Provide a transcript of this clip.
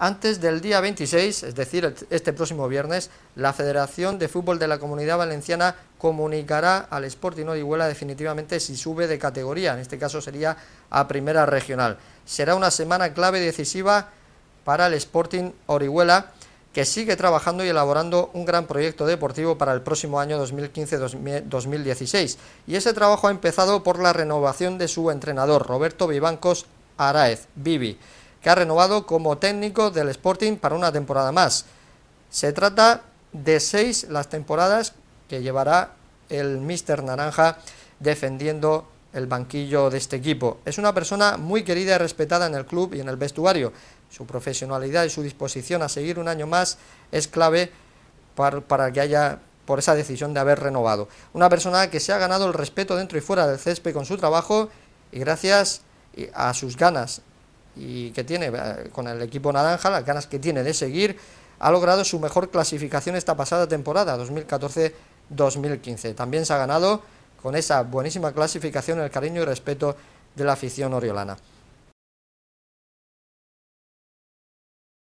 Antes del día 26, es decir, este próximo viernes, la Federación de Fútbol de la Comunidad Valenciana comunicará al Sporting Orihuela definitivamente si sube de categoría, en este caso sería a Primera Regional. Será una semana clave decisiva para el Sporting Orihuela, que sigue trabajando y elaborando un gran proyecto deportivo para el próximo año 2015-2016. Y ese trabajo ha empezado por la renovación de su entrenador, Roberto Vivancos Araez, Vivi ha renovado como técnico del Sporting para una temporada más. Se trata de seis las temporadas que llevará el Mister Naranja defendiendo el banquillo de este equipo. Es una persona muy querida y respetada en el club y en el vestuario. Su profesionalidad y su disposición a seguir un año más es clave para, para que haya por esa decisión de haber renovado. Una persona que se ha ganado el respeto dentro y fuera del césped con su trabajo y gracias a sus ganas y que tiene eh, con el equipo naranja, las ganas que tiene de seguir, ha logrado su mejor clasificación esta pasada temporada, 2014-2015. También se ha ganado con esa buenísima clasificación el cariño y respeto de la afición oriolana.